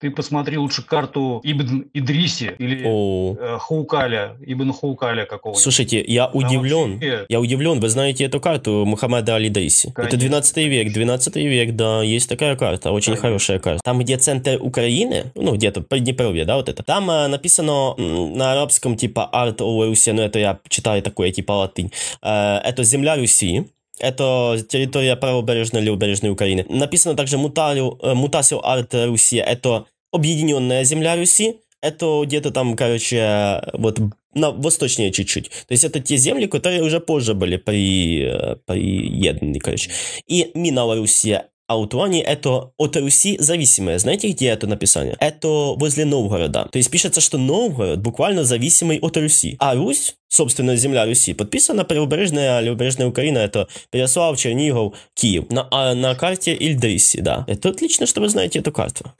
Ты посмотри лучше карту Ибн Идриси или О. э, Хаукаля, Ибн Хукаля какого-нибудь. Слушайте, я удивлен. Вообще... Я удивлен. Вы знаете эту карту Мухаммада Али Дейси? Конечно. Это 12 век. 12 век, да, есть такая карта. Очень Конечно. хорошая карта. Там, где центр Украины, ну, где-то Приднепровье, да, вот это. Там э, написано на арабском типа Арт Руси, ну, это я читаю такое, типа латынь. Э, это земля Руси. Это территория правобережной или убережной Украины. Написано также Муталю, э, Мутасио Арт Руси. Это объединенная земля Руси. Это где-то там, короче, э, вот на восточнее чуть-чуть. То есть это те земли, которые уже позже были при, э, приедены, короче. И Минала Русия а Латвании это от Руси зависимое. Знаете, где это написание? Это возле Новгорода. То есть пишется, что Новгород буквально зависимый от Руси. А Русь, собственно, земля Руси, подписана прибрежная, левобережная Украина, это Переслав, Чернигов, Киев. На, а на карте Ильдриси, да. Это отлично, что вы знаете эту карту.